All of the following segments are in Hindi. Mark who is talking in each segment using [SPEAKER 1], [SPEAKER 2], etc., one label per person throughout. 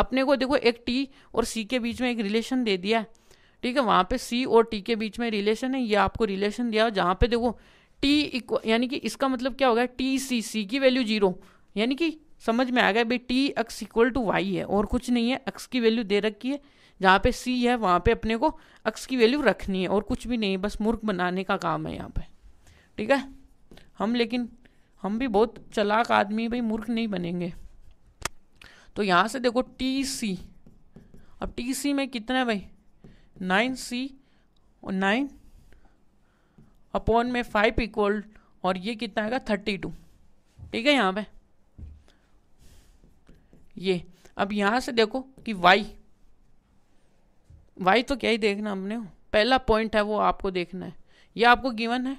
[SPEAKER 1] अपने को देखो एक टी और सी के बीच में एक रिलेशन दे दिया है ठीक है वहाँ पे सी और टी के बीच में रिलेशन है ये आपको रिलेशन दिया जहाँ पे देखो टी यानी कि इसका मतलब क्या होगा टी सी सी की वैल्यू जीरो यानी कि समझ में आ गया भाई T X equal to Y है और कुछ नहीं है एक्स की वैल्यू दे रखी है जहाँ पे सी है वहाँ पे अपने को एक्स की वैल्यू रखनी है और कुछ भी नहीं बस मूर्ख बनाने का काम है यहाँ पे ठीक है हम लेकिन हम भी बहुत चलाक आदमी भाई मूर्ख नहीं बनेंगे तो यहाँ से देखो टी सी अब टी सी में कितना है भाई नाइन सी और नाइन अपॉन में फाइव इक्वल और ये कितना आएगा थर्टी टू ठीक है यहाँ पे ये अब यहाँ से देखो कि वाई वाई तो क्या ही देखना हमने पहला पॉइंट है वो आपको देखना है ये आपको गिवन है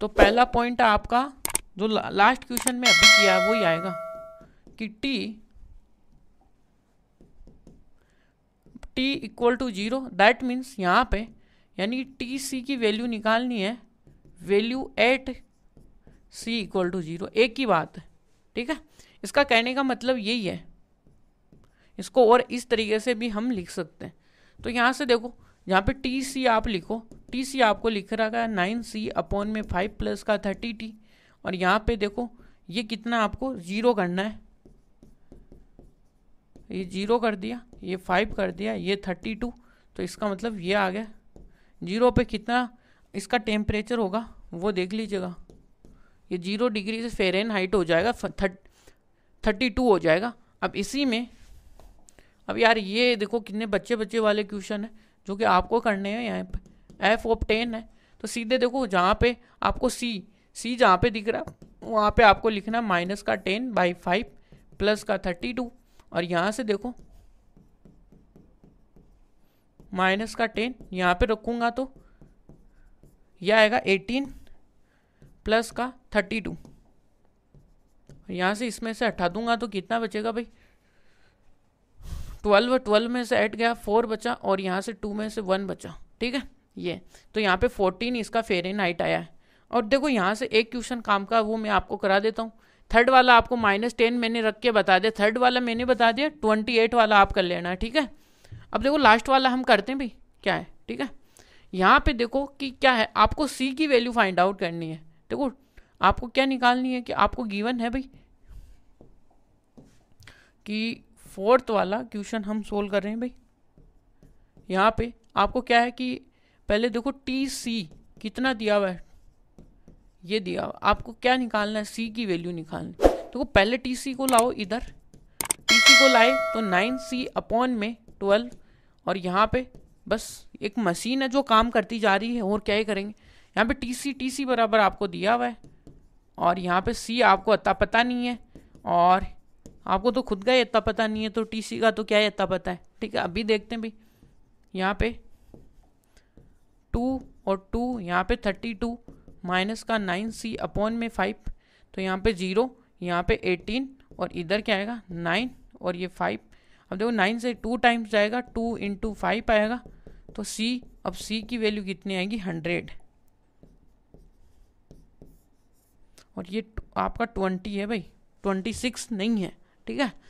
[SPEAKER 1] तो पहला पॉइंट आपका जो लास्ट क्वेश्चन में अभी किया है वो ही आएगा कि T T equal to zero that means यहाँ पे यानी टी सी की वैल्यू निकालनी है value at C equal to zero एक ही बात है ठीक है इसका कहने का मतलब यही है इसको और इस तरीके से भी हम लिख सकते हैं तो यहाँ से देखो यहाँ पे टी सी आप लिखो टी सी आपको लिख रहा है नाइन सी अपॉन में फाइव प्लस का थर्टी टी और यहाँ पे देखो ये कितना आपको ज़ीरो करना है ये जीरो कर दिया ये फाइव कर दिया ये थर्टी टू तो इसका मतलब ये आ गया जीरो पे कितना इसका टेम्परेचर होगा वो देख लीजिएगा ये जीरो डिग्री से फेरेन हाइट हो जाएगा थर्टी टू हो जाएगा अब इसी में अब यार ये देखो कितने बच्चे बच्चे वाले क्वेश्चन हैं जो कि आपको करने हैं यहाँ पर एफ ऑफ टेन है तो सीधे देखो जहाँ पे आपको सी सी जहाँ पे दिख रहा है वहाँ पे आपको लिखना माइनस का टेन बाई फाइव प्लस का थर्टी टू और यहाँ से देखो माइनस का टेन यहाँ पे रखूँगा तो यह आएगा एटीन प्लस का थर्टी टू यहाँ से इसमें से हटा दूंगा तो कितना बचेगा भाई ट्वेल्व ट्वेल्व में से एट गया फोर बचा और यहाँ से टू में से वन बचा ठीक है ये तो यहाँ पे फोर्टीन इसका फेरेन हाइट आया है और देखो यहाँ से एक क्वेश्चन काम का वो मैं आपको करा देता हूँ थर्ड वाला आपको माइनस टेन मैंने रख के बता दिया थर्ड वाला मैंने बता दिया ट्वेंटी एट वाला आप कर लेना ठीक है अब देखो लास्ट वाला हम करते हैं भी क्या है ठीक है यहाँ पे देखो कि क्या है आपको सी की वैल्यू फाइंड आउट करनी है देखो आपको क्या निकालनी है कि आपको गिवन है भाई कि फोर्थ वाला क्वेश्चन हम सोल्व कर रहे हैं भाई यहाँ पे आपको क्या है कि पहले देखो टी सी कितना दिया हुआ है ये दिया आपको क्या निकालना है सी की वैल्यू निकालनी देखो पहले टी सी को लाओ इधर टी सी को लाए तो नाइन सी अपॉन में ट्वेल्व और यहाँ पे बस एक मशीन है जो काम करती जा रही है और क्या ही करेंगे यहाँ पे टी सी टी सी बराबर आपको दिया हुआ है और यहाँ पे सी आपको अता पता नहीं है और आपको तो खुद का ही इतना पता नहीं है तो टी सी का तो क्या ही अता पता है ठीक है अभी देखते हैं भाई यहाँ पे टू और टू यहाँ पे थर्टी टू माइनस का नाइन सी अपॉन में फाइव तो यहाँ पे ज़ीरो यहाँ पे एटीन और इधर क्या आएगा नाइन और ये फाइव अब देखो नाइन से टू टाइम्स जाएगा टू इंटू फाइव आएगा तो सी अब सी की वैल्यू कितनी आएगी हंड्रेड और ये आपका ट्वेंटी है भाई ट्वेंटी सिक्स नहीं है ठीक है